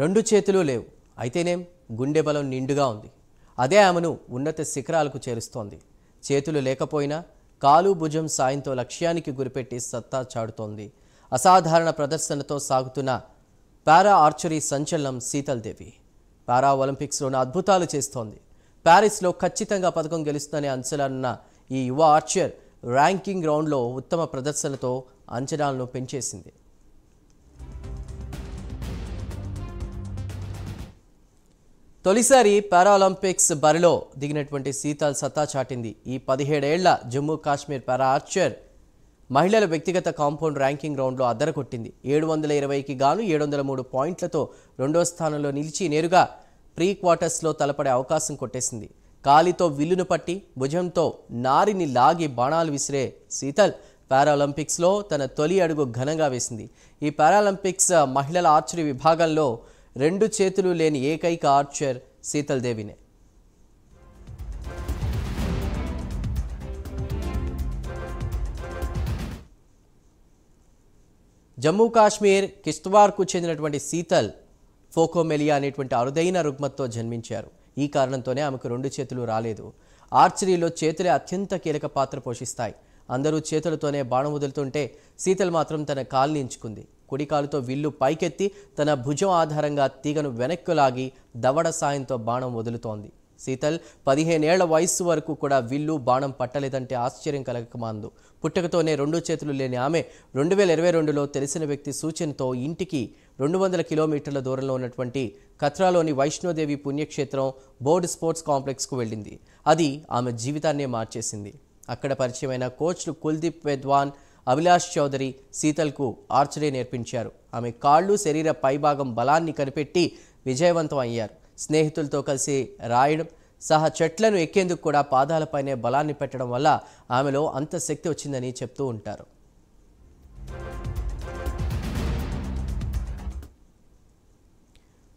రెండు చేతులు లేవు అయితేనేం గుండె బలం నిండుగా ఉంది అదే ఆమెను ఉన్నత శిఖరాలకు చేరుస్తోంది చేతులు లేకపోయినా కాలు భుజం సాయంతో లక్ష్యానికి గురిపెట్టి సత్తా చాడుతోంది అసాధారణ ప్రదర్శనతో సాగుతున్న పారా ఆర్చరీ సంచలనం శీతల్ దేవి పారా ఒలింపిక్స్లోనూ అద్భుతాలు చేస్తోంది ప్యారిస్లో ఖచ్చితంగా పథకం గెలుస్తుందనే అంచనాలున్న ఈ యువ ఆర్చర్ ర్యాంకింగ్ రౌండ్లో ఉత్తమ ప్రదర్శనతో అంచనాలను పెంచేసింది తొలిసారి పారాలింపిక్స్ బరిలో దిగినటువంటి సీతాల్ సత్తా చాటింది ఈ పదిహేడేళ్ల జమ్మూ కాశ్మీర్ పారా ఆర్చర్ మహిళల వ్యక్తిగత కాంపౌండ్ ర్యాంకింగ్ రౌండ్లో అద్దర కొట్టింది ఏడు వందల ఇరవైకి గాను ఏడు వందల మూడు పాయింట్లతో రెండో స్థానంలో నిలిచి నేరుగా ప్రీ క్వార్టర్స్లో తలపడే అవకాశం కొట్టేసింది కాలితో విల్లును పట్టి భుజంతో నారిని లాగి బాణాలు విసిరే శీతల్ పారాలింపిక్స్లో తన తొలి అడుగు ఘనంగా వేసింది ఈ పారాలింపిక్స్ మహిళల ఆర్చరీ విభాగంలో రెండు చేతులు లేని ఏకైక ఆర్చర్ శీతల్ దేవినే జమ్మూ కాశ్మీర్ కిష్త్వార్కు చెందినటువంటి శీతల్ ఫోకోమెలియా అనేటువంటి అరుదైన రుగ్మతో జన్మించారు ఈ కారణంతోనే ఆమెకు రెండు చేతులు రాలేదు ఆర్చరీలో చేతులే అత్యంత కీలక పాత్ర పోషిస్తాయి అందరూ చేతులతోనే బాణం వదులుతుంటే శీతల్ మాత్రం తన కాల్ని ఎంచుకుంది కుడికాలుతో విల్లు పైకెత్తి తన భుజం ఆధారంగా తీగను వెనక్కు లాగి దవడ సాయంతో బాణం వదులుతోంది శీతల్ పదిహేనేళ్ల వయస్సు వరకు కూడా విల్లు బాణం పట్టలేదంటే ఆశ్చర్యం కలగకమాందు పుట్టకతోనే రెండు చేతులు లేని ఆమె రెండు వేల ఇరవై రెండులో తెలిసిన వ్యక్తి సూచనతో ఇంటికి రెండు వందల కిలోమీటర్ల దూరంలో ఉన్నటువంటి కత్రాలోని వైష్ణోదేవి పుణ్యక్షేత్రం బోర్డ్ స్పోర్ట్స్ కాంప్లెక్స్కు వెళ్ళింది అది ఆమె జీవితాన్నే మార్చేసింది అక్కడ పరిచయమైన కోచ్లు కుల్దీప్ వెద్వాన్ అభిలాష్ చౌదరి శీతల్కు ఆర్చరీ నేర్పించారు ఆమె కాళ్ళు శరీర పైభాగం బలాన్ని కనిపెట్టి విజయవంతం అయ్యారు స్నేహితులతో కలిసి రాయడం సహా చెట్లను ఎక్కేందుకు కూడా పాదాలపైనే బలాన్ని పెట్టడం వల్ల ఆమెలో అంత శక్తి వచ్చిందని చెప్తూ ఉంటారు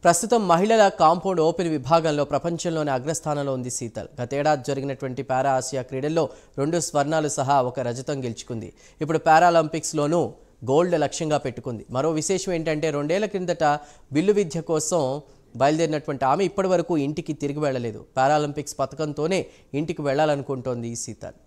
ప్రస్తుతం మహిళల కాంపౌండ్ ఓపెన్ విభాగంలో ప్రపంచంలోనే అగ్రస్థానంలో ఉంది శీతల్ గతేడాది జరిగినటువంటి పారా ఆసియా క్రీడల్లో రెండు స్వర్ణాలు సహా ఒక రజతం గెలుచుకుంది ఇప్పుడు పారాలింపిక్స్లోనూ గోల్డ్ లక్ష్యంగా పెట్టుకుంది మరో విశేషం ఏంటంటే రెండేళ్ల క్రిందట బిల్లు విద్య కోసం బయలుదేరినటువంటి ఆమె ఇప్పటి ఇంటికి తిరిగి వెళ్ళలేదు పారాలింపిక్స్ పథకంతోనే ఇంటికి వెళ్ళాలనుకుంటోంది ఈ సీతల్